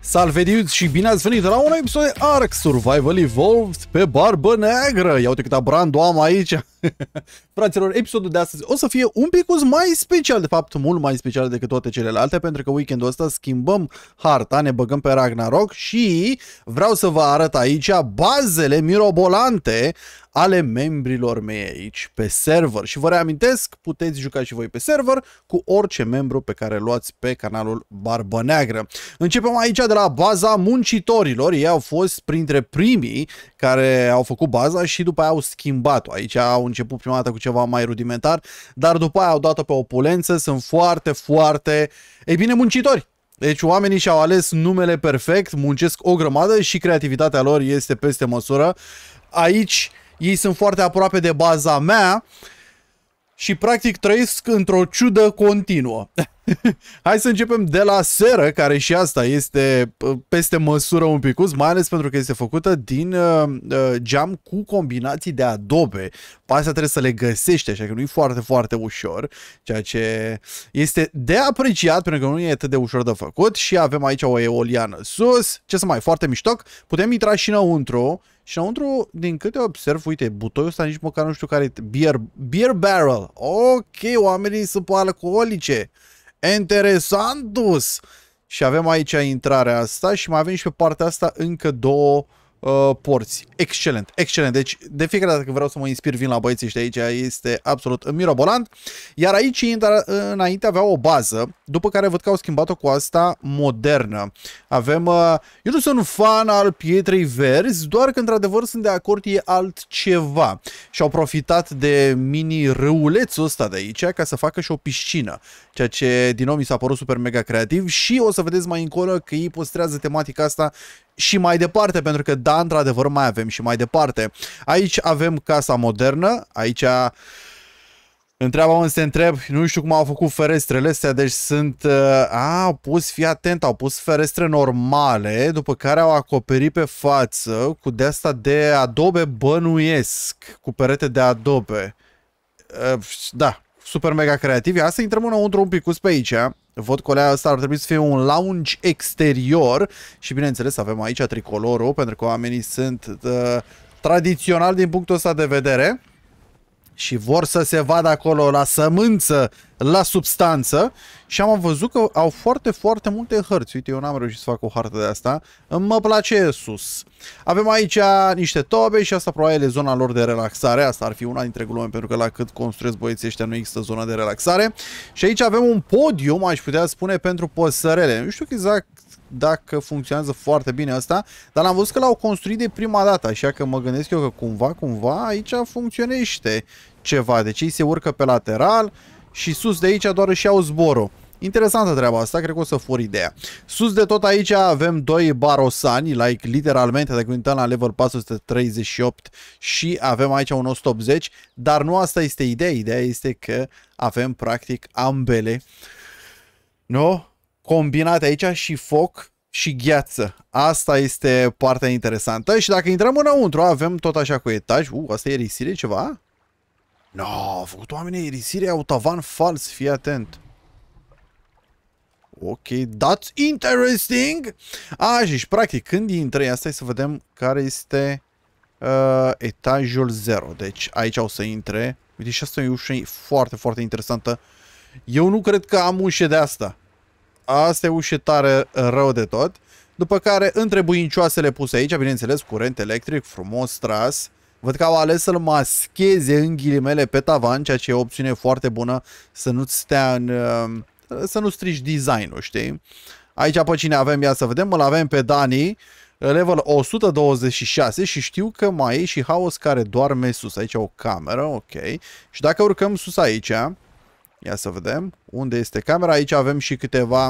Salve Salvediuți și bine ați venit la un episod de Ark Survival Evolved pe barbă neagră. Ia uite câta brand am aici. Fraților, episodul de astăzi o să fie un pic mai special, de fapt mult mai special decât toate celelalte, pentru că weekendul ăsta schimbăm harta, ne băgăm pe Ragnarok și vreau să vă arăt aici bazele mirobolante ale membrilor mei aici pe server. Și vă reamintesc, puteți juca și voi pe server cu orice membru pe care luați pe canalul Barbă Neagră. Începem aici de la baza muncitorilor. Ei au fost printre primii care au făcut baza și după aia au schimbat-o. Aici au început prima dată cu ceva mai rudimentar, dar după aia au dat-o pe opulență. Sunt foarte, foarte, ei bine, muncitori. Deci oamenii și-au ales numele perfect, muncesc o grămadă și creativitatea lor este peste măsură. Aici ei sunt foarte aproape de baza mea și practic trăiesc într-o ciudă continuă. Hai să începem de la seră, care și asta este peste măsură un pic, mai ales pentru că este făcută din uh, geam cu combinații de adobe. Pe astea trebuie să le găsești, așa că nu e foarte, foarte ușor, ceea ce este de apreciat, pentru că nu e atât de ușor de făcut. Și avem aici o eoliană sus, ce să mai, foarte miștoc. Putem intra și înăuntru și înăuntru, din câte observ, uite, butoiul ăsta nici măcar nu știu care e, beer, beer barrel. Ok, oamenii sunt pe alcoolice. Interesantus! Și avem aici intrarea asta și mai avem și pe partea asta încă două uh, Uh, porți. Excelent, excelent. Deci de fiecare dată când vreau să mă inspir vin la băieții ăștia aici, este absolut mirobolant. Iar aici înainte avea o bază, după care văd că au schimbat-o cu asta modernă. Avem, uh, eu nu sunt fan al pietrei verzi, doar că într-adevăr sunt de acord, e altceva. Și au profitat de mini râulețul ăsta de aici ca să facă și o piscină, ceea ce din nou mi s-a părut super mega creativ și o să vedeți mai încolo că ei păstrează tematica asta și mai departe, pentru că da, într-adevăr mai avem și mai departe. Aici avem casa modernă, aici Întreaba unde se întreb, nu știu cum au făcut ferestrele astea, deci sunt, uh, a, au pus, fii atent, au pus ferestre normale, după care au acoperit pe față cu de asta de adobe bănuiesc, cu perete de adobe. Uh, da, super mega creativ. Ia să intrăm înăuntru un pic pe aici. Văd că ăsta ar trebui să fie un lounge exterior și bineînțeles avem aici tricolorul pentru că oamenii sunt uh, tradițional din punctul ăsta de vedere și vor să se vadă acolo la sămânță, la substanță și am văzut că au foarte, foarte multe hărți. Uite, eu n-am reușit să fac o hartă de asta. Mă place sus. Avem aici niște tobe și asta probabil e zona lor de relaxare. Asta ar fi una dintre glume pentru că la cât construiesc băieții ăștia nu există zona de relaxare. Și aici avem un podium, aș putea spune, pentru păsărele. Nu știu exact dacă funcționează foarte bine asta, dar am văzut că l-au construit de prima dată, așa că mă gândesc eu că cumva, cumva aici funcționește ceva. Deci ei se urcă pe lateral și sus de aici doar își iau zborul. Interesantă treaba asta, cred că o să fur ideea. Sus de tot aici avem doi barosani, like literalmente, dacă uităm la level 438 și avem aici un 180, dar nu asta este ideea, ideea este că avem practic ambele, nu? Combinate aici și foc și gheață. Asta este partea interesantă și dacă intrăm înăuntru avem tot așa cu etaj, uh, asta e risire ceva? No, au făcut oamenii irisire, au tavan fals, fii atent. Ok, that's interesting! A, și, și practic, când intră, asta e să vedem care este uh, etajul 0. Deci aici o să intre. Uite, și asta e o ușă foarte, foarte interesantă. Eu nu cred că am ușe de asta. Asta e ușe tare uh, rău de tot. După care, între buincioasele puse aici, bineînțeles, curent electric, frumos tras. Văd că au ales să-l mascheze în ghilimele pe tavan, ceea ce e o opțiune foarte bună să nu stea în... Uh, să nu strici design știi? Aici pe cine avem, ia să vedem, îl avem pe Dani, level 126 și știu că mai e și Haos care doarme sus. Aici o cameră, ok. Și dacă urcăm sus aici, ia să vedem unde este camera. Aici avem și câteva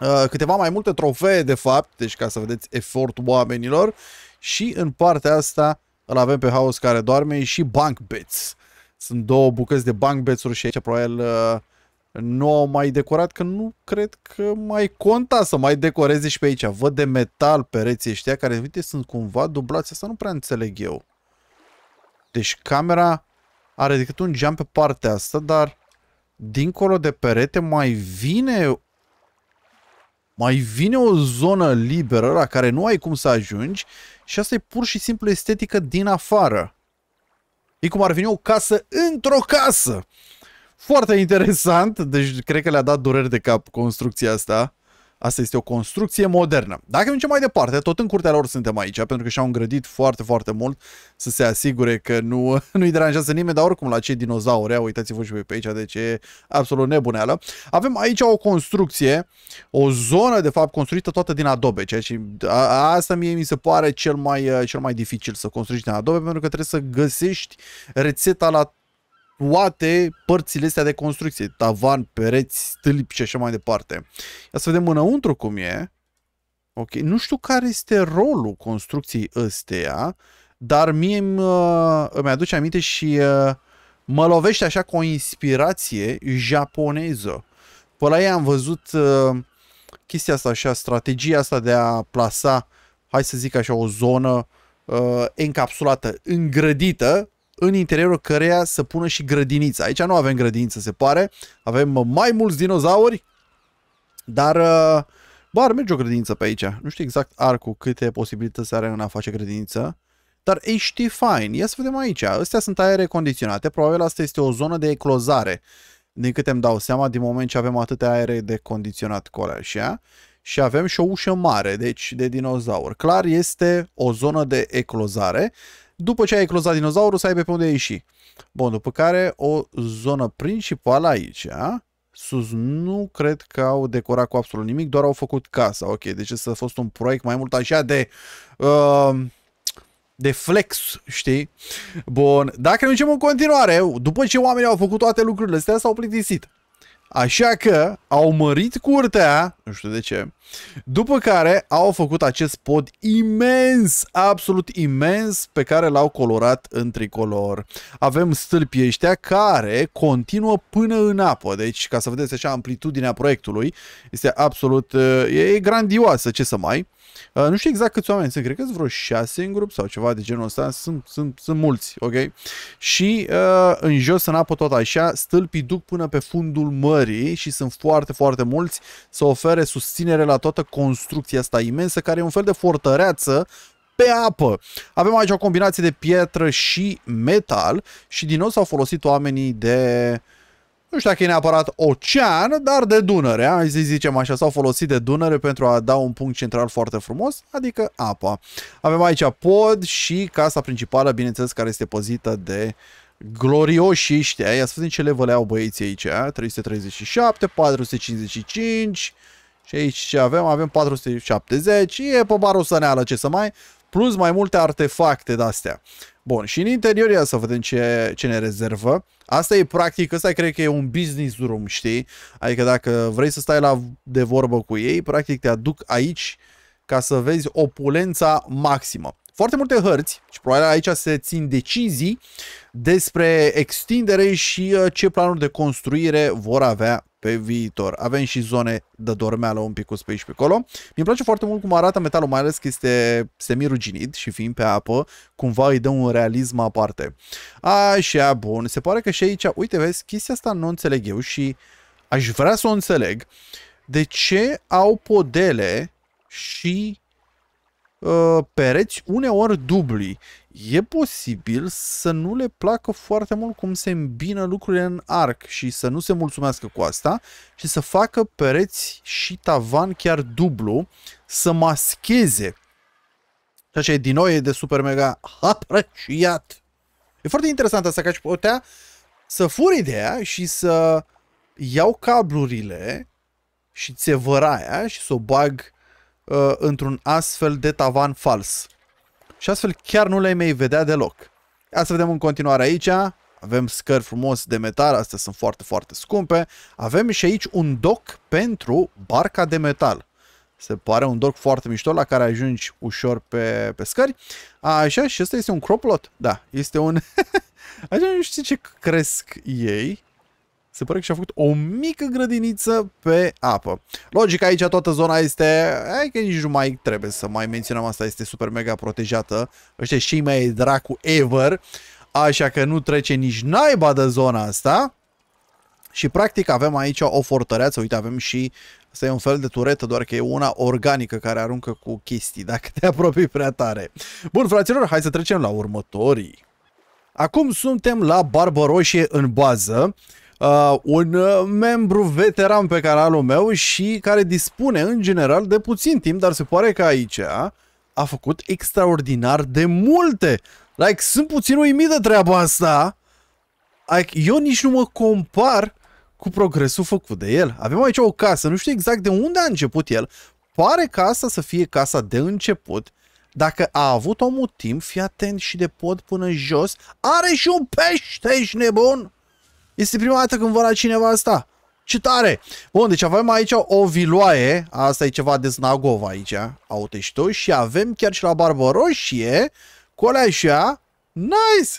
uh, câteva mai multe trofee de fapt, deci ca să vedeți efortul oamenilor și în partea asta îl avem pe House care doarme și Bank Bets. Sunt două bucăți de Bank Bets-uri și aici probabil uh, nu au mai decorat, că nu cred că mai conta să mai decoreze și pe aici. Văd de metal pereții ăștia care, uite, sunt cumva dublați. Asta nu prea înțeleg eu. Deci camera are decât un geam pe partea asta, dar dincolo de perete mai vine mai vine o zonă liberă la care nu ai cum să ajungi și asta e pur și simplu estetică din afară. E cum ar veni o casă într-o casă. Foarte interesant, deci cred că le-a dat dureri de cap construcția asta. Asta este o construcție modernă. Dacă mergem mai departe, tot în curtea lor suntem aici, pentru că și-au îngrădit foarte, foarte mult să se asigure că nu, nu deranjează nimeni, dar oricum la cei dinozauri, uitați-vă și voi pe aici, deci e absolut nebuneală. Avem aici o construcție, o zonă de fapt construită toată din adobe, ceea ce a, asta mie mi se pare cel mai, cel mai dificil să construiești din adobe, pentru că trebuie să găsești rețeta la toate părțile astea de construcție, tavan, pereți, stâlpi și așa mai departe. Ia să vedem înăuntru cum e. Ok, nu știu care este rolul construcției ăsteia, dar mie îmi, uh, îmi aduce aminte și uh, mă lovește așa cu o inspirație japoneză. Pe la ei am văzut uh, chestia asta așa, strategia asta de a plasa, hai să zic așa, o zonă uh, encapsulată, îngrădită în interiorul căreia să pună și grădiniță. Aici nu avem grădiniță, se pare. Avem mai mulți dinozauri, dar uh, bă, ar merge o grădiniță pe aici. Nu știu exact arcul câte posibilități are în a face grădiniță. Dar HT fine. Ia să vedem aici. Astea sunt aere condiționate. Probabil asta este o zonă de eclozare. Din câte îmi dau seama, din moment ce avem atâtea aere de condiționat cu așa. Și avem și o ușă mare, deci de dinozaur. Clar este o zonă de eclozare după ce ai eclozat dinozaurul, să ai pe unde ieși. Bun, după care o zonă principală aici, a? sus nu cred că au decorat cu absolut nimic, doar au făcut casa. Ok, deci s a fost un proiect mai mult așa de... Uh, de flex, știi? Bun, dacă ne ducem în continuare, după ce oamenii au făcut toate lucrurile astea, s-au plictisit. Așa că au mărit curtea, nu știu de ce, după care au făcut acest pod imens, absolut imens, pe care l-au colorat în tricolor. Avem stâlpii ăștia care continuă până în apă, deci ca să vedeți așa amplitudinea proiectului, este absolut, e, grandioasă, ce să mai. Uh, nu știu exact câți oameni sunt, cred că sunt vreo șase în grup sau ceva de genul ăsta, sunt, sunt, sunt mulți, ok? Și uh, în jos, în apă, tot așa, stâlpii duc până pe fundul mării și sunt foarte, foarte mulți să ofere susținere la toată construcția asta imensă, care e un fel de fortăreață pe apă. Avem aici o combinație de pietră și metal și din nou s-au folosit oamenii de uh, nu știu dacă e neapărat ocean, dar de Dunăre, hai să zicem așa, s-au folosit de Dunăre pentru a da un punct central foarte frumos, adică apa. Avem aici pod și casa principală, bineînțeles, care este păzită de glorioși ăștia. Ia să vedem ce level au băieții aici, 337, 455 și aici ce avem? Avem 470, e pe barul să ne ce să mai plus mai multe artefacte de-astea. Bun, și în interior ia să vedem ce, ce ne rezervă. Asta e practic, ăsta cred că e un business room, știi? Adică dacă vrei să stai la, de vorbă cu ei, practic te aduc aici ca să vezi opulența maximă. Foarte multe hărți și probabil aici se țin decizii despre extindere și uh, ce planuri de construire vor avea pe viitor. Avem și zone de dormeală un pic pe aici pe acolo. Mi-e place foarte mult cum arată metalul, mai ales că este semiruginit și fiind pe apă, cumva îi dă un realism aparte. Așa, bun. Se pare că și aici, uite, vezi, chestia asta nu înțeleg eu și aș vrea să o înțeleg. De ce au podele și Uh, pereți, uneori dubli. E posibil să nu le placă foarte mult cum se îmbină lucrurile în arc și să nu se mulțumească cu asta și să facă pereți și tavan chiar dublu, să mascheze. Ceea ce e din nou e de super mega apreciat. E foarte interesant asta că aș putea să fur ideea și să iau cablurile și țevăra aia și să o bag uh, într-un astfel de tavan fals. Și astfel chiar nu le-ai mai vedea deloc. Ia să vedem în continuare aici. Avem scări frumos de metal, astea sunt foarte, foarte scumpe. Avem și aici un doc pentru barca de metal. Se pare un doc foarte mișto la care ajungi ușor pe, pe scări. Așa, și ăsta este un croplot. Da, este un... Așa nu știu ce cresc ei se pare că și-a făcut o mică grădiniță pe apă. Logic, aici toată zona este, hai că nici nu mai trebuie să mai menționăm asta, este super mega protejată. Ăștia și mai e dracu ever, așa că nu trece nici naiba de zona asta. Și practic avem aici o fortăreață, uite avem și, asta e un fel de turetă, doar că e una organică care aruncă cu chestii, dacă te apropii prea tare. Bun, fraților, hai să trecem la următorii. Acum suntem la Barbaroșie în bază uh, un uh, membru veteran pe canalul meu și care dispune în general de puțin timp, dar se pare că aici a făcut extraordinar de multe. Like, sunt puțin uimit de treaba asta. Like, eu nici nu mă compar cu progresul făcut de el. Avem aici o casă, nu știu exact de unde a început el. Pare ca asta să fie casa de început. Dacă a avut omul timp, fii atent și de pod până jos. Are și un pește, ești nebun! Este prima dată când vă la cineva asta. Ce tare! Bun, deci avem aici o viloaie, asta e ceva de Znagov aici, Aute și avem chiar și la Barbă Roșie, a nice!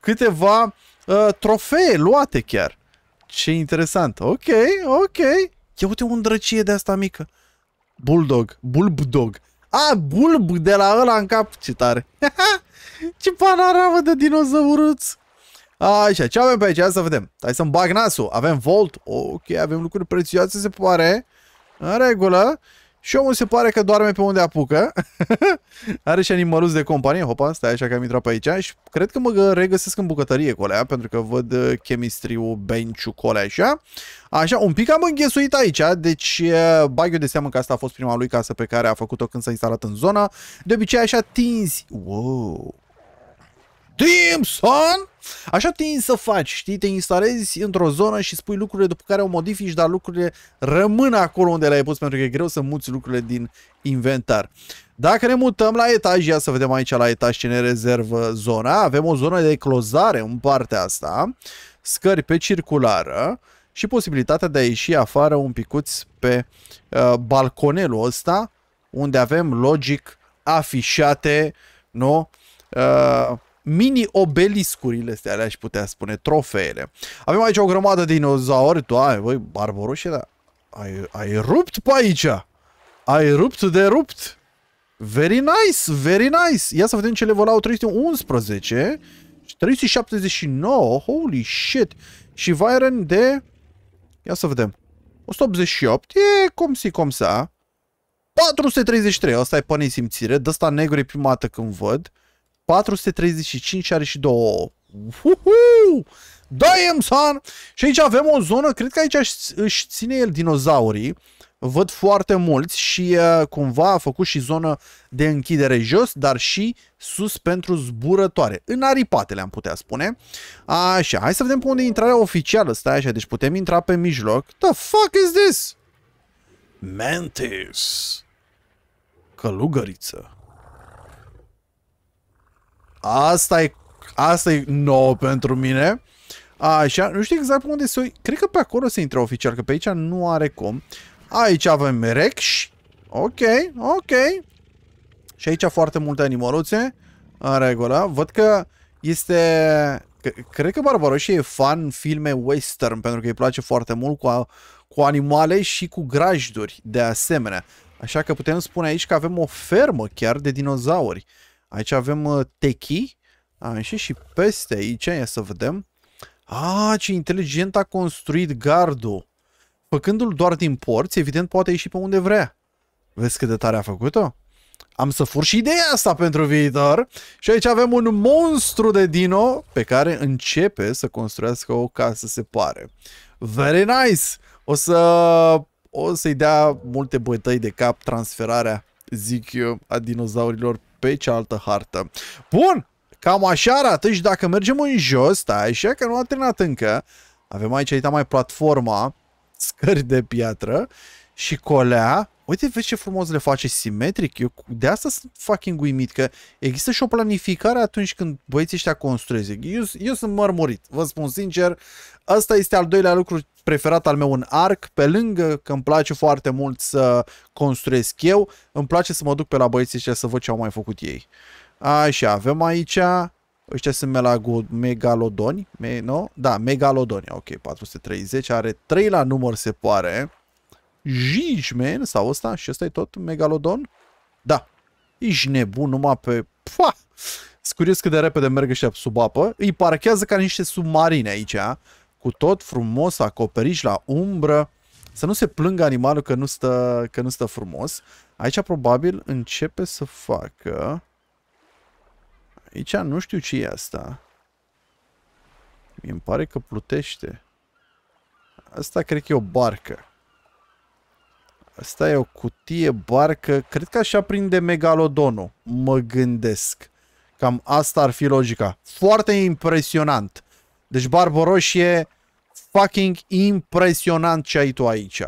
Câteva uh, trofee luate chiar. Ce interesant. Ok, ok. Ia uite un drăcie de asta mică. Bulldog, bulbdog. A, bulb de la ăla în cap. Ce tare. Ce panoramă de dinozauruți. Așa, ce avem pe aici? Hai să vedem. Hai să-mi bag nasul. Avem volt. Ok, avem lucruri prețioase, se pare. În regulă. Și omul se pare că doarme pe unde apucă. Are și animăluț de companie. Hopa, stai așa că am intrat pe aici. Și cred că mă regăsesc în bucătărie cu alea, pentru că văd uh, chemistry-ul, bench-ul cu alea așa. Așa, un pic am înghesuit aici, deci uh, bag eu de seamă că asta a fost prima lui casă pe care a făcut-o când s-a instalat în zona. De obicei așa tinzi. Wow! Timson. Așa te să faci, știi, te instalezi într-o zonă și spui lucrurile după care o modifici, dar lucrurile rămân acolo unde le-ai pus pentru că e greu să muți lucrurile din inventar. Dacă ne mutăm la etaj, ia să vedem aici la etaj ce ne rezervă zona. Avem o zonă de clozare în partea asta, scări pe circulară și posibilitatea de a ieși afară un picuț pe uh, balconelul ăsta, unde avem logic afișate, nu? Uh, mini-obeliscurile astea, le-aș putea spune, trofeele. Avem aici o grămadă de dinozauri, tu ai, băi, barborușe, dar Ai, ai rupt pe aici! Ai rupt de rupt! Very nice, very nice! Ia să vedem ce level au 311 și 379, holy shit! Și Viren de... Ia să vedem. 188, e cum si cum sa. 433, asta e pe nesimțire, de asta negru e prima dată când văd. Uh, 435 are și două. Uhuhu! Da, son! Și aici avem o zonă, cred că aici își ține el dinozaurii. Văd foarte mulți și uh, cumva a făcut și zonă de închidere jos, dar și sus pentru zburătoare. În aripatele am putea spune. Așa, hai să vedem pe unde e intrarea oficială. Stai așa, deci putem intra pe mijloc. The fuck is this? Mantis. Călugăriță. Asta e, asta e nou pentru mine. Așa, nu știu exact unde se... Cred că pe acolo se intră oficial, că pe aici nu are cum. Aici avem Rex. Ok, ok. Și aici foarte multe animăluțe. În regulă. Văd că este... Cred că Barbaroșie e fan filme western, pentru că îi place foarte mult cu, a, cu animale și cu grajduri, de asemenea. Așa că putem spune aici că avem o fermă chiar de dinozauri. Uh, Aici avem uh, techii. Așa și peste aici, ia să vedem. A, ce inteligent a construit gardul. Făcându-l doar din porți, evident poate ieși pe unde vrea. Vezi cât de tare a făcut-o? Am să fur și ideea asta pentru viitor. Și aici avem un monstru de dino pe care începe să construiască o casă, se pare. Very nice! O să... O să-i dea multe bătăi de cap transferarea, zic eu, a dinozaurilor pe cealaltă hartă. Bun, cam așa arată și dacă mergem în jos, stai așa că nu a terminat încă, avem aici, aici mai platforma, scări de piatră și colea, uite vezi ce frumos le face simetric, eu de asta sunt fucking uimit, că există și o planificare atunci când băieții ăștia construiesc. Eu, eu sunt mărmurit, vă spun sincer, ăsta este al doilea lucru preferat al meu în arc, pe lângă că îmi place foarte mult să construiesc eu, îmi place să mă duc pe la băieții ăștia să văd ce au mai făcut ei. Așa, avem aici, ăștia sunt megalodoni, me, no? da, megalodoni, ok, 430, are 3 la număr se pare. Jijmen sau ăsta? Și ăsta e tot Megalodon? Da. Ești nebun numai pe... Pua! Scurios cât de repede merg ăștia sub apă. Îi parchează ca niște submarine aici, cu tot frumos acoperiș la umbră. Să nu se plângă animalul că nu stă, că nu stă frumos. Aici probabil începe să facă... Aici nu știu ce e asta. mi e pare că plutește. Asta cred că e o barcă. Asta e o cutie barcă. Cred că așa prinde megalodonul. Mă gândesc. Cam asta ar fi logica. Foarte impresionant. Deci Barbaroșie, fucking impresionant ce ai tu aici.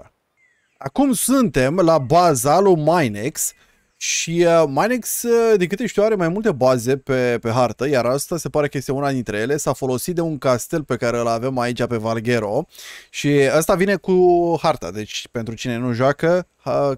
Acum suntem la baza lui Minex și uh, Minex, uh, de câte știu, are mai multe baze pe, pe hartă, iar asta se pare că este una dintre ele. S-a folosit de un castel pe care îl avem aici pe Valghero și asta vine cu harta. Deci, pentru cine nu joacă,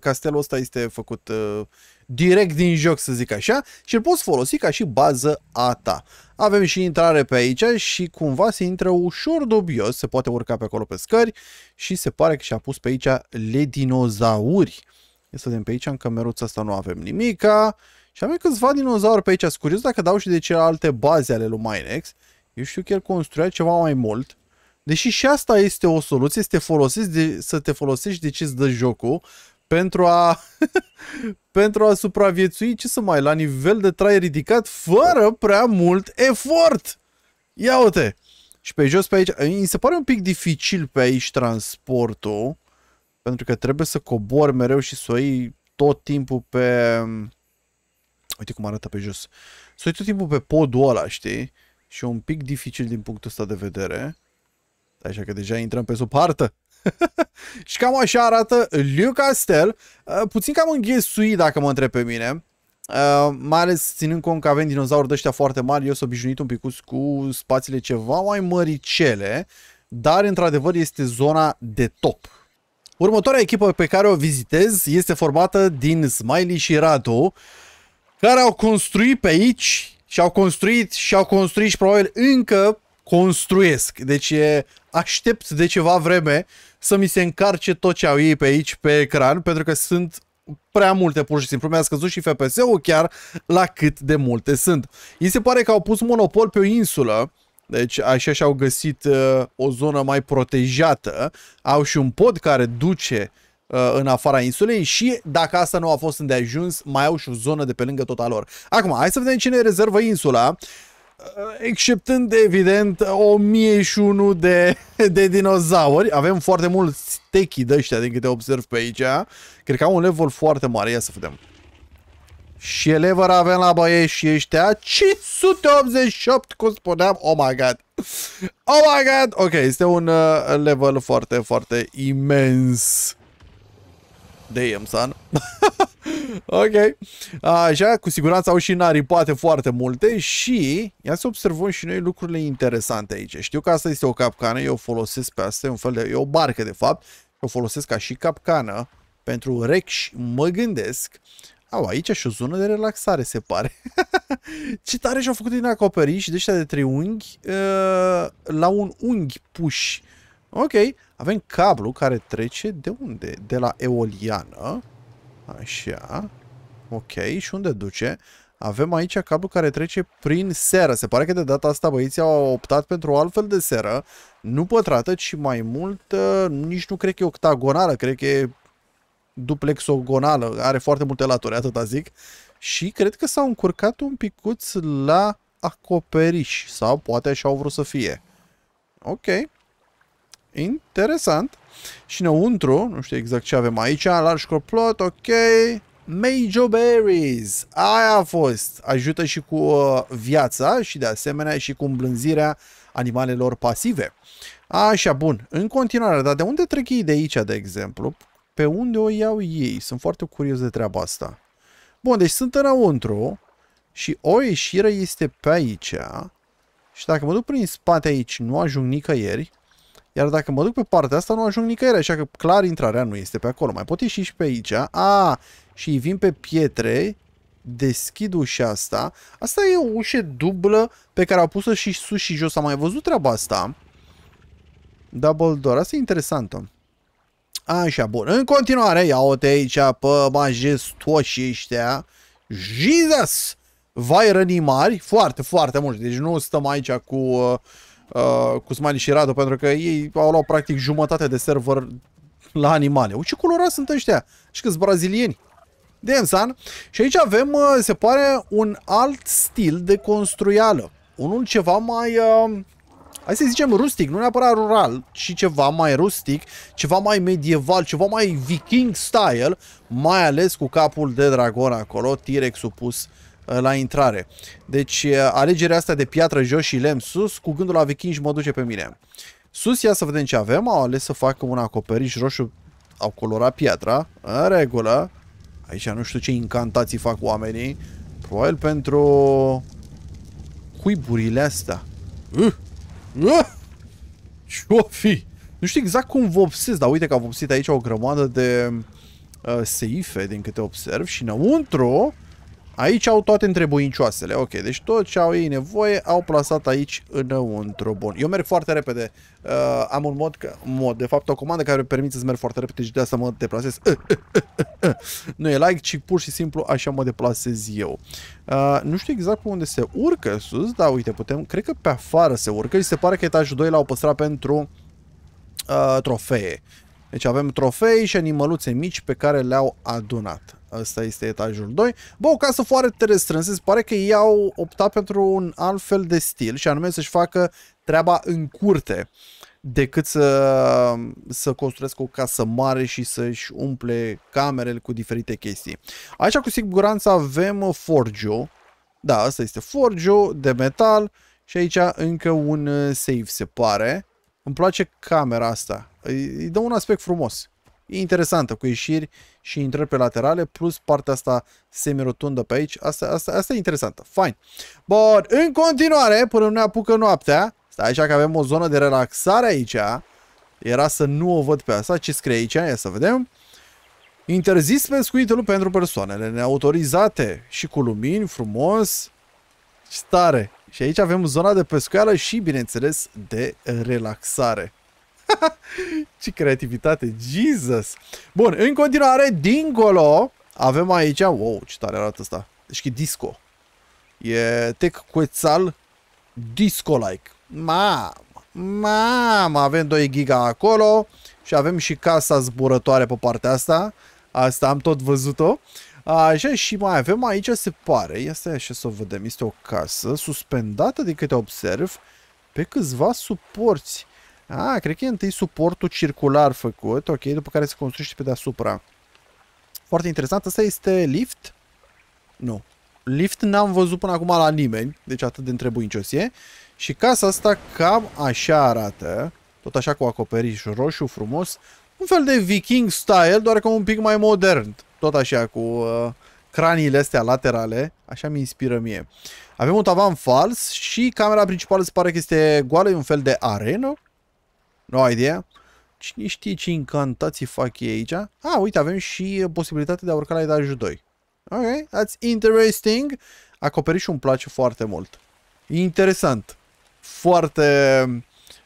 castelul ăsta este făcut uh, direct din joc, să zic așa, și îl poți folosi ca și bază a ta. Avem și intrare pe aici și cumva se intră ușor dubios, se poate urca pe acolo pe scări și se pare că și-a pus pe aici le dinozauri Ia să vedem pe aici, în cameruța asta nu avem nimica. Și avem câțiva dinozauri pe aici. Sunt curios dacă dau și de celelalte baze ale lui Minex. Eu știu că el construia ceva mai mult. Deși și asta este o soluție, este folosit folosești de, să te folosești de ce-ți dă jocul pentru a, pentru a supraviețui, ce să mai, la nivel de trai ridicat, fără prea mult efort. Ia uite! Și pe jos pe aici, mi se pare un pic dificil pe aici transportul pentru că trebuie să cobori mereu și să o iei tot timpul pe... Mm, uite cum arată pe jos. Să o tot timpul pe podul ăla, știi? Și e un pic dificil din punctul ăsta de vedere. Așa că deja intrăm pe sub hartă. și cam așa arată Liu Castel. Uh, puțin cam înghesuit dacă mă întreb pe mine. Uh, mai ales ținând cont că avem dinozauri de ăștia foarte mari, eu sunt obișnuit un pic cu spațiile ceva mai măricele, dar într-adevăr este zona de top. Următoarea echipă pe care o vizitez este formată din Smiley și Radu, care au construit pe aici și au construit și au construit și probabil încă construiesc. Deci aștept de ceva vreme să mi se încarce tot ce au ei pe aici pe ecran, pentru că sunt prea multe pur și simplu. Mi-a scăzut și FPS-ul chiar la cât de multe sunt. Îi se pare că au pus monopol pe o insulă deci așa și-au găsit uh, o zonă mai protejată. Au și un pod care duce uh, în afara insulei și dacă asta nu a fost îndeajuns, mai au și o zonă de pe lângă tot lor. Acum, hai să vedem cine rezervă insula uh, exceptând evident 1001 de, de dinozauri. Avem foarte mulți techii de ăștia din câte observ pe aici. Cred că au un level foarte mare. Ia să vedem. Și elever avem la băieți și ăștia 588, cum spuneam, oh my god. Oh my god! Ok, este un uh, level foarte, foarte imens. Damn, son. ok. Așa, cu siguranță au și nari poate foarte multe și ia să observăm și noi lucrurile interesante aici. Știu că asta este o capcană, eu folosesc pe asta, e un fel de, e o barcă de fapt, eu folosesc ca și capcană pentru rex, mă gândesc au, aici e și o zonă de relaxare, se pare. Ce tare și-au făcut din acoperiș de ăștia de trei unghi uh, la un unghi puș. Ok, avem cablu care trece de unde? De la eoliană. Așa. Ok, și unde duce? Avem aici cablu care trece prin seră. Se pare că de data asta băieții au optat pentru o altfel de seră. Nu pătrată, ci mai mult, uh, nici nu cred că e octagonală, cred că e duplă are foarte multe laturi, atâta zic, și cred că s-au încurcat un picuț la acoperiș sau poate așa au vrut să fie. Ok. Interesant. Și înăuntru, nu știu exact ce avem aici, large crop plot, ok. Major Berries. Aia a fost. Ajută și cu uh, viața și de asemenea și cu îmblânzirea animalelor pasive. Așa, bun. În continuare, dar de unde trec ei de aici, de exemplu? pe unde o iau ei. Sunt foarte curios de treaba asta. Bun, deci sunt înăuntru și o ieșire este pe aici. Și dacă mă duc prin spate aici, nu ajung nicăieri. Iar dacă mă duc pe partea asta, nu ajung nicăieri, așa că clar intrarea nu este pe acolo. Mai pot ieși și pe aici. A, și vin pe pietre, deschid ușa asta. Asta e o ușă dublă pe care au pus-o și sus și jos. Am mai văzut treaba asta. Double door. Asta e interesantă. Așa, bun. În continuare, iau te aici pe majestoșii ăștia. Jesus! Vai răni mari, foarte, foarte mulți. Deci nu stăm aici cu, uh, uh, cu Smiley și Radu, pentru că ei au luat practic jumătate de server la animale. Uite ce colorați sunt ăștia. Și câți brazilieni. Demsan! Și aici avem, uh, se pare, un alt stil de construială. Unul ceva mai... Uh, hai să zicem rustic, nu neapărat rural, ci ceva mai rustic, ceva mai medieval, ceva mai viking style, mai ales cu capul de dragon acolo, t rex supus uh, la intrare. Deci uh, alegerea asta de piatră jos și lemn sus, cu gândul la viking și mă duce pe mine. Sus, ia să vedem ce avem, au ales să facă un acoperiș roșu, au colorat piatra, în regulă. Aici nu știu ce incantații fac oamenii, probabil pentru cuiburile astea. Uh! Ă? Ce-o fi? Nu știu exact cum vopsesc, dar uite că am vopsit aici o grămadă de uh, seife, din câte observ, și înăuntru Aici au toate întrebuincioasele, ok, deci tot ce au ei nevoie au plasat aici înăuntru. Bun, eu merg foarte repede, uh, am un mod, mod, de fapt o comandă care permite să merg foarte repede și de asta mă deplasez. Uh uh, uh, uh, uh, nu e like, ci pur și simplu așa mă deplasez eu. nu știu exact pe unde se urcă sus, dar uite, putem, cred că pe afară se urcă și se pare că etajul 2 l-au păstrat pentru trofee. Deci avem trofei și animăluțe mici pe care le-au adunat. Asta este etajul 2. Bă, o casă foarte restrânsă. Se pare că ei au optat pentru un alt fel de stil și anume să-și facă treaba în curte decât să, să construiesc o casă mare și să-și umple camerele cu diferite chestii. Aici cu siguranță avem forge Da, asta este forge de metal și aici încă un save se pare. Îmi place camera asta. Îi dă un aspect frumos. E interesantă, cu ieșiri și intrări pe laterale, plus partea asta semirotundă pe aici. Asta, asta, asta e interesantă. Fine. Bun, în continuare, până nu ne apucă noaptea, stai așa că avem o zonă de relaxare aici. Era să nu o văd pe asta. Ce scrie aici? Ia să vedem. Interzis pescuitul pentru persoanele neautorizate și cu lumini, frumos. Stare. Și aici avem zona de pescuială și, bineînțeles, de relaxare. Ce creativitate, Jesus! Bun, în continuare, dincolo, avem aici, wow, ce tare arată asta. Deci e disco. E tech quetzal disco-like. Mamă, mamă, avem 2 giga acolo și avem și casa zburătoare pe partea asta. Asta am tot văzut-o. Așa, și mai avem aici, se pare, este așa să o vedem, este o casă suspendată din câte observ pe câțiva suporți. A, cred că e întâi suportul circular făcut, ok, după care se construiește pe deasupra. Foarte interesant, asta este lift? Nu. Lift n-am văzut până acum la nimeni, deci atât de întrebuincios e. Și casa asta cam așa arată, tot așa cu acoperiș roșu frumos, un fel de viking style, doar că un pic mai modern, tot așa cu uh, craniile astea laterale, așa mi inspiră mie. Avem un tavan fals și camera principală se pare că este goală, e un fel de arenă, No idea. Cine știe ce incantații fac ei aici? Ah, uite, avem și posibilitatea de a urca la etajul 2. Ok, that's interesting. Acoperișul îmi place foarte mult. Interesant. Foarte,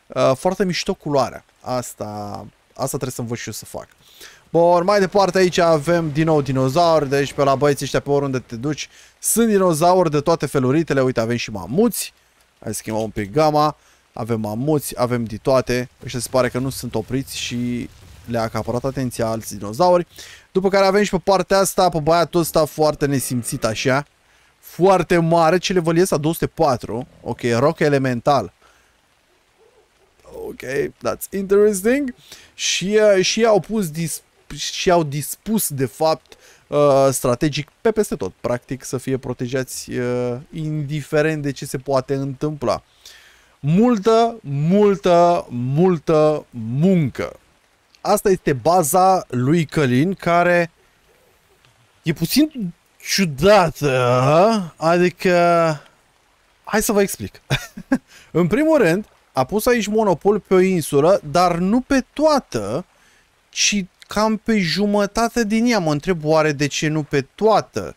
uh, foarte mișto culoarea. Asta, asta trebuie să învăț și eu să fac. Bun, mai departe aici avem din nou dinozauri, deci pe la băieții ăștia pe oriunde te duci sunt dinozauri de toate feluritele, uite avem și mamuți, hai schimbăm un pic gama, avem mamuți, avem de toate. Ăștia se pare că nu sunt opriți și le-a acaparat atenția alți dinozauri. După care avem și pe partea asta, pe băiatul ăsta foarte nesimțit așa. Foarte mare, ce level a 204. Ok, rock elemental. Ok, that's interesting. Și, uh, și au pus dis, și au dispus de fapt uh, strategic pe peste tot, practic să fie protejați uh, indiferent de ce se poate întâmpla multă, multă, multă muncă. Asta este baza lui Călin, care e puțin ciudată, adică... Hai să vă explic. în primul rând, a pus aici monopol pe o insulă, dar nu pe toată, ci cam pe jumătate din ea. Mă întreb oare de ce nu pe toată?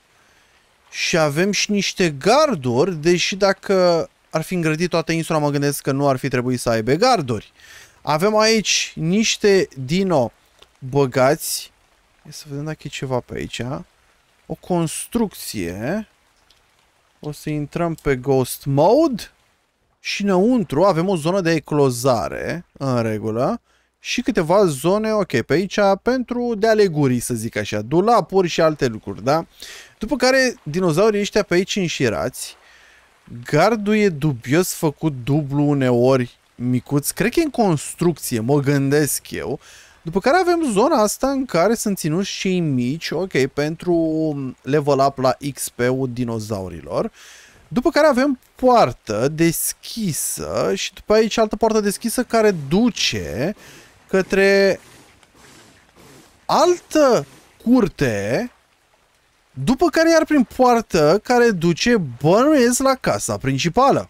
Și avem și niște garduri, deși dacă ar fi îngrădit toată insula, mă gândesc că nu ar fi trebuit să aibă garduri. Avem aici niște dino băgați. Ia să vedem dacă e ceva pe aici. O construcție. O să intrăm pe Ghost Mode. Și înăuntru avem o zonă de eclozare, în regulă. Și câteva zone, ok, pe aici pentru de alegurii, să zic așa. Dulapuri și alte lucruri, da? După care dinozaurii ăștia pe aici înșirați Gardul e dubios făcut dublu uneori micuț. Cred că e în construcție, mă gândesc eu. După care avem zona asta în care sunt ținuți și mici, ok, pentru level up la XP-ul dinozaurilor. După care avem poartă deschisă și după aici altă poartă deschisă care duce către altă curte după care iar prin poartă care duce, bănuiesc, la casa principală.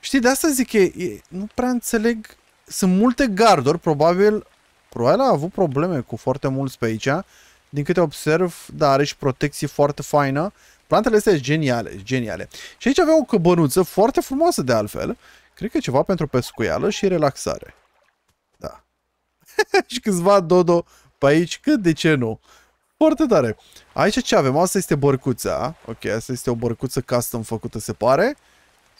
Știi, de asta zic că nu prea înțeleg. Sunt multe garduri, probabil, probabil a avut probleme cu foarte mulți pe aici. Din câte observ, dar are și protecție foarte faină. Plantele astea sunt geniale, geniale. Și aici avem o căbănuță foarte frumoasă de altfel. Cred că e ceva pentru pescuială și relaxare. Da. și câțiva dodo pe aici, cât de ce nu? Foarte tare. Aici ce avem? Asta este bărcuța. Ok, asta este o bărcuță custom făcută, se pare.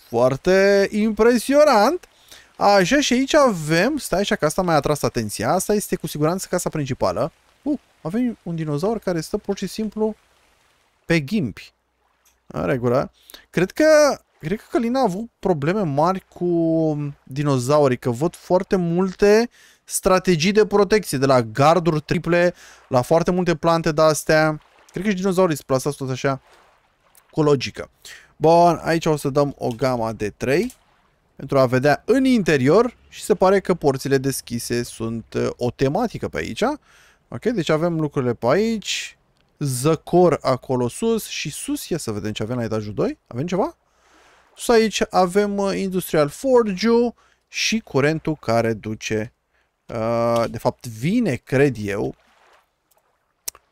Foarte impresionant. Așa, și aici avem... Stai așa, că asta mai a atras atenția. Asta este cu siguranță casa principală. Uh, avem un dinozaur care stă pur și simplu pe gimpi. În regulă. Cred că... Cred că Călina a avut probleme mari cu dinozaurii, că văd foarte multe strategii de protecție, de la garduri triple, la foarte multe plante de-astea. Cred că și dinozaurii sunt plasați tot așa cu logică. Bun, aici o să dăm o gama de 3 pentru a vedea în interior și se pare că porțile deschise sunt uh, o tematică pe aici. Ok, deci avem lucrurile pe aici, zăcor acolo sus și sus, ia să vedem ce avem la etajul 2, avem ceva? Sus aici avem uh, Industrial Forge și curentul care duce Uh, de fapt vine, cred eu,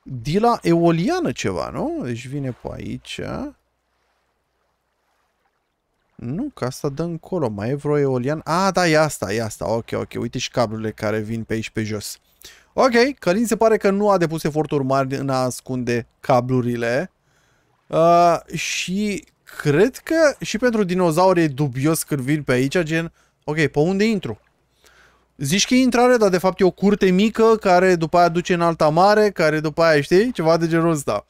de la eoliană ceva, nu? Deci vine pe aici. Nu, că asta dă încolo. Mai e vreo eolian? Ah, da, e asta, e asta. Ok, ok. Uite și cablurile care vin pe aici pe jos. Ok, Călin se pare că nu a depus eforturi mari în a ascunde cablurile. Uh, și cred că și pentru dinozauri e dubios când vin pe aici, gen... Ok, pe unde intru? Zici că e intrare, dar de fapt e o curte mică care după aia duce în alta mare, care după aia, știi, ceva de genul ăsta.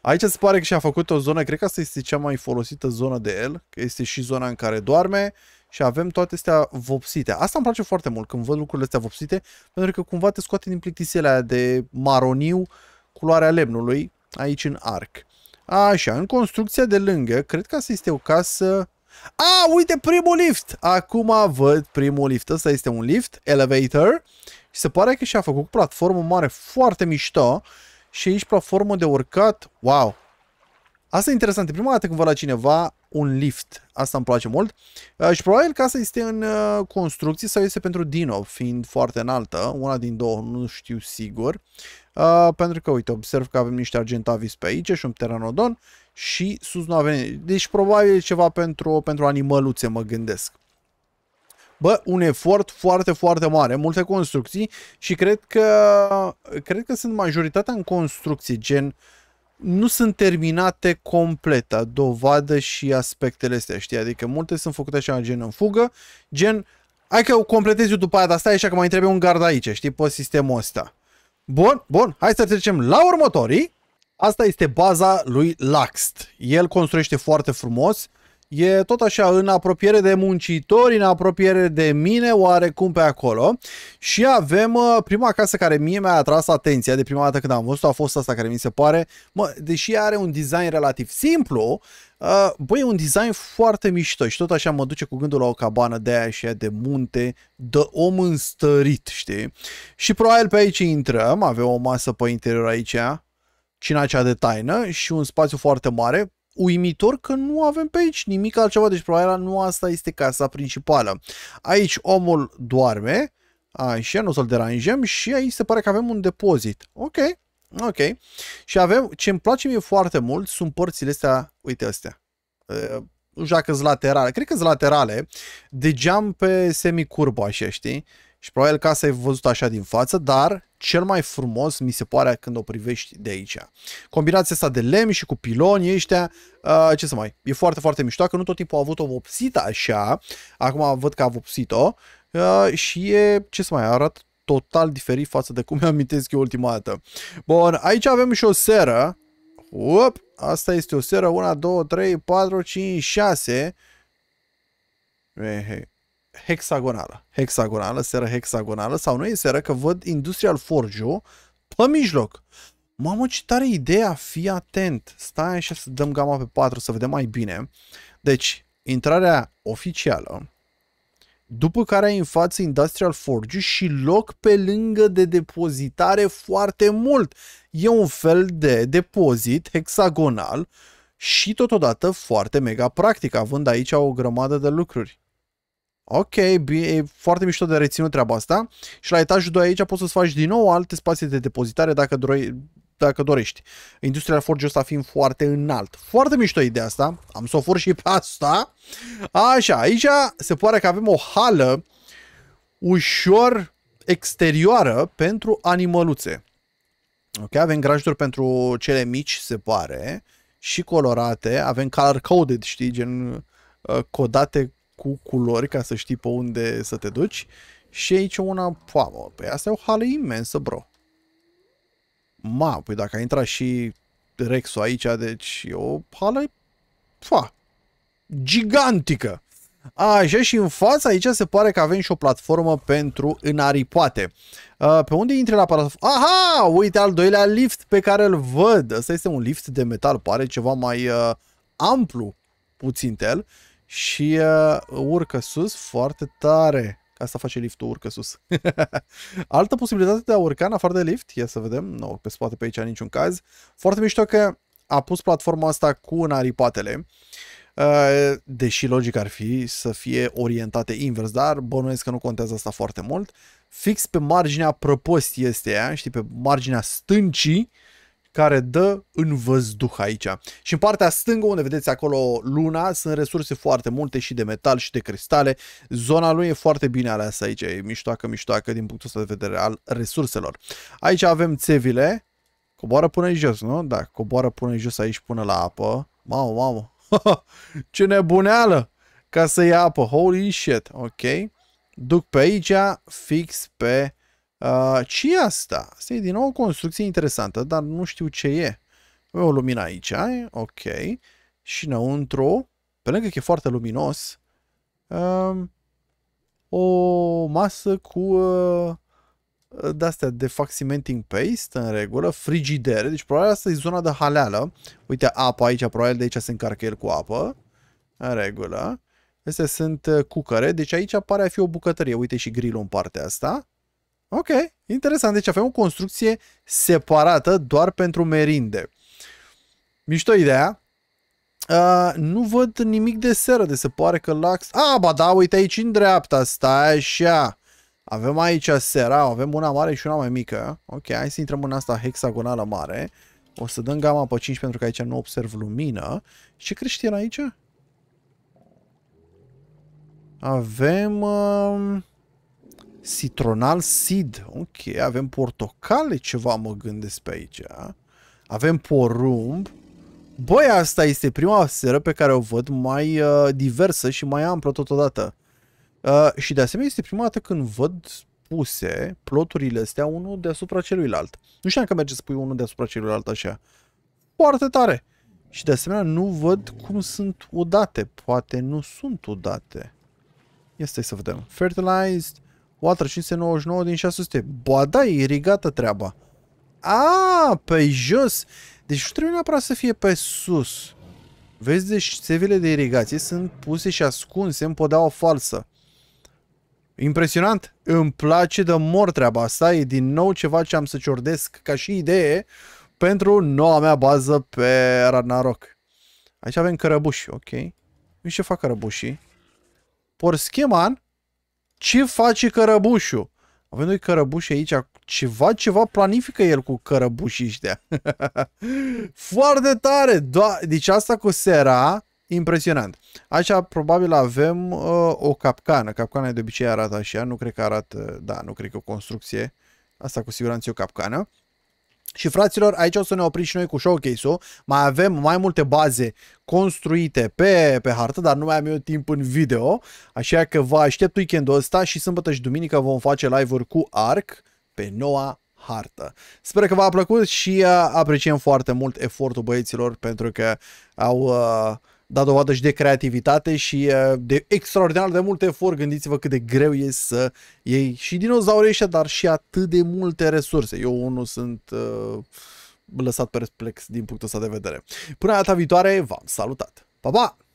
Aici se pare că și-a făcut o zonă, cred că asta este cea mai folosită zonă de el, că este și zona în care doarme și avem toate astea vopsite. Asta îmi place foarte mult când văd lucrurile astea vopsite, pentru că cumva te scoate din plictisele aia de maroniu, culoarea lemnului, aici în arc. Așa, în construcția de lângă, cred că asta este o casă a, uite primul lift! Acum văd primul lift. Ăsta este un lift, elevator. Și se pare că și-a făcut platformă mare foarte mișto. Și aici platformă de urcat. Wow! Asta e interesant. E prima dată când văd la cineva un lift. Asta îmi place mult. Uh, și probabil că asta este în uh, construcție sau este pentru Dino, fiind foarte înaltă. Una din două, nu știu sigur. Uh, pentru că, uite, observ că avem niște Argentavis pe aici și un Pteranodon și sus nu a venit. Deci probabil ceva pentru, pentru animăluțe, mă gândesc. Bă, un efort foarte, foarte mare, multe construcții și cred că, cred că sunt majoritatea în construcții, gen nu sunt terminate complet, dovadă și aspectele astea, știi? Adică multe sunt făcute așa, gen în fugă, gen, hai că o completez eu după aia, dar stai așa că mai trebuie un gard aici, știi, pe sistemul ăsta. Bun, bun, hai să trecem la următorii Asta este baza lui Laxt. El construiește foarte frumos. E tot așa în apropiere de muncitori, în apropiere de mine, oarecum pe acolo. Și avem uh, prima casă care mie mi-a atras atenția de prima dată când am văzut-o, a fost asta care mi se pare, mă, deși are un design relativ simplu, Uh, băi, un design foarte mișto și tot așa mă duce cu gândul la o cabană de aia și aia de munte, de om înstărit, știi? Și probabil pe aici intrăm, avem o masă pe interior aici, cina cea de taină și un spațiu foarte mare, uimitor că nu avem pe aici nimic altceva, deci probabil nu asta este casa principală. Aici omul doarme, așa, nu o să-l deranjăm și aici se pare că avem un depozit. Ok, ok. Și avem, ce îmi place mie foarte mult sunt părțile astea, uite astea, nu uh, știu dacă laterale, cred că laterale, de geam pe semicurbă așa, știi? Și probabil asta e văzut așa din față, dar cel mai frumos mi se pare când o privești de aici. Combinația asta de lemn și cu piloni ăștia, uh, ce să mai, e foarte, foarte mișto, că nu tot timpul a avut o vopsită așa, acum văd că a vopsit-o uh, și e, ce să mai, arată total diferit față de cum mi-amintesc eu ultima dată. Bun, aici avem și o seră. Up, asta este o seră, una, două, trei, patru, cinci, șase hexagonală. Hexagonală, seră hexagonală sau nu e seră, că văd Industrial Forge-ul pe mijloc. Mamă, ce tare ideea, fii atent. Stai așa să dăm gama pe 4 să vedem mai bine. Deci, intrarea oficială, după care ai în față Industrial Forge și loc pe lângă de depozitare foarte mult. E un fel de depozit hexagonal și totodată foarte mega practic, având aici o grămadă de lucruri. Ok, e foarte mișto de reținut treaba asta. Și la etajul 2 aici poți să-ți faci din nou alte spații de depozitare dacă, dore- dacă dorești. Industria forge ăsta fiind foarte înalt. Foarte mișto ideea asta. Am să o fur și pe asta. Așa, aici se pare că avem o hală ușor exterioară pentru animăluțe. Ok, avem grajduri pentru cele mici, se pare, și colorate. Avem color coded, știi, gen uh, codate cu culori ca să știi pe unde să te duci. Și aici una, mamă, păi asta e o hală imensă, bro. Ma, păi dacă a intrat și Rexul aici, deci e o hală, fa, gigantică. Așa și în față, aici se pare că avem și o platformă pentru înaripoate. Uh, pe unde intri la platformă? Aha! Uite al doilea lift pe care îl văd. Asta este un lift de metal, pare ceva mai uh, amplu puțin el și uh, urcă sus foarte tare. Asta face liftul, urcă sus. Altă posibilitate de a urca în afară de lift, ia să vedem, nu pe spate pe aici în niciun caz. Foarte mișto că a pus platforma asta cu aripatele, uh, deși logic ar fi să fie orientate invers, dar bănuiesc că nu contează asta foarte mult. Fix pe marginea prăpost este ea, știi, pe marginea stâncii, uh, care dă în văzduh aici. Și în partea stângă, unde vedeți acolo luna, sunt resurse foarte multe și de metal și de cristale. Zona lui e foarte bine aleasă aici, e miștoacă, miștoacă din punctul ăsta de vedere al resurselor. Aici avem țevile, coboară până jos, nu? Da, coboară până jos aici până la apă. Mamă, mamă, ce nebuneală ca să ia apă, holy shit, ok? Duc pe aici, fix pe Uh, ce e asta? Asta e din nou o construcție interesantă, dar nu știu ce e. E o lumină aici, ok. Și înăuntru, pe lângă că e foarte luminos, uh, o masă cu uh, de-astea de fac cementing paste, în regulă, frigidere, deci probabil asta e zona de haleală. Uite, apă aici, probabil de aici se încarcă el cu apă, în regulă. Astea sunt uh, cucăre, deci aici pare a fi o bucătărie. Uite și grillul în partea asta. Ok, interesant. Deci avem o construcție separată doar pentru merinde. Mișto ideea. Uh, nu văd nimic de seră de se pare că lax... Ah, ba da, uite aici în dreapta, stai așa. Avem aici sera, avem una mare și una mai mică. Ok, hai să intrăm în asta hexagonală mare. O să dăm gama pe 5 pentru că aici nu observ lumină. ce creștin aici? Avem... Uh... Citronal seed. Ok, avem portocale ceva, mă gândesc pe aici. Avem porumb. Băi, asta este prima seră pe care o văd mai uh, diversă și mai amplă totodată. Uh, și de asemenea este prima dată când văd puse ploturile astea unul deasupra celuilalt. Nu știam că merge să pui unul deasupra celuilalt așa. Foarte tare! Și de asemenea nu văd cum sunt udate. Poate nu sunt udate. Ia stai să vedem. Fertilized, Water 599 din 600. Ba da, e irigată treaba. A, pe jos. Deci nu trebuie neapărat să fie pe sus. Vezi, deci țevile de irigație sunt puse și ascunse în podeaua falsă. Impresionant! Îmi place de mor treaba asta, e din nou ceva ce am să ciordesc ca și idee pentru noua mea bază pe Ragnarok. Aici avem cărăbuși, ok. Nu știu ce fac cărăbușii. Por scheman, ce face cărăbușul? Avem noi cărăbuși aici, ceva, ceva planifică el cu cărăbușii ăștia. Foarte tare! Do- deci asta cu sera, impresionant. Așa, probabil avem uh, o capcană. Capcana de obicei arată așa, nu cred că arată, da, nu cred că o construcție. Asta cu siguranță e o capcană. Și fraților, aici o să ne oprim și noi cu showcase-ul. Mai avem mai multe baze construite pe, pe hartă, dar nu mai am eu timp în video. Așa că vă aștept weekendul ăsta și sâmbătă și duminică vom face live-uri cu ARC pe noua hartă. Sper că v-a plăcut și uh, apreciem foarte mult efortul băieților pentru că au... Uh, da dovadă și de creativitate și de extraordinar de mult efort. Gândiți-vă cât de greu e să iei și dinozaurii ăștia, dar și atât de multe resurse. Eu unul sunt uh, lăsat perplex din punctul ăsta de vedere. Până data viitoare, v-am salutat! Pa, pa!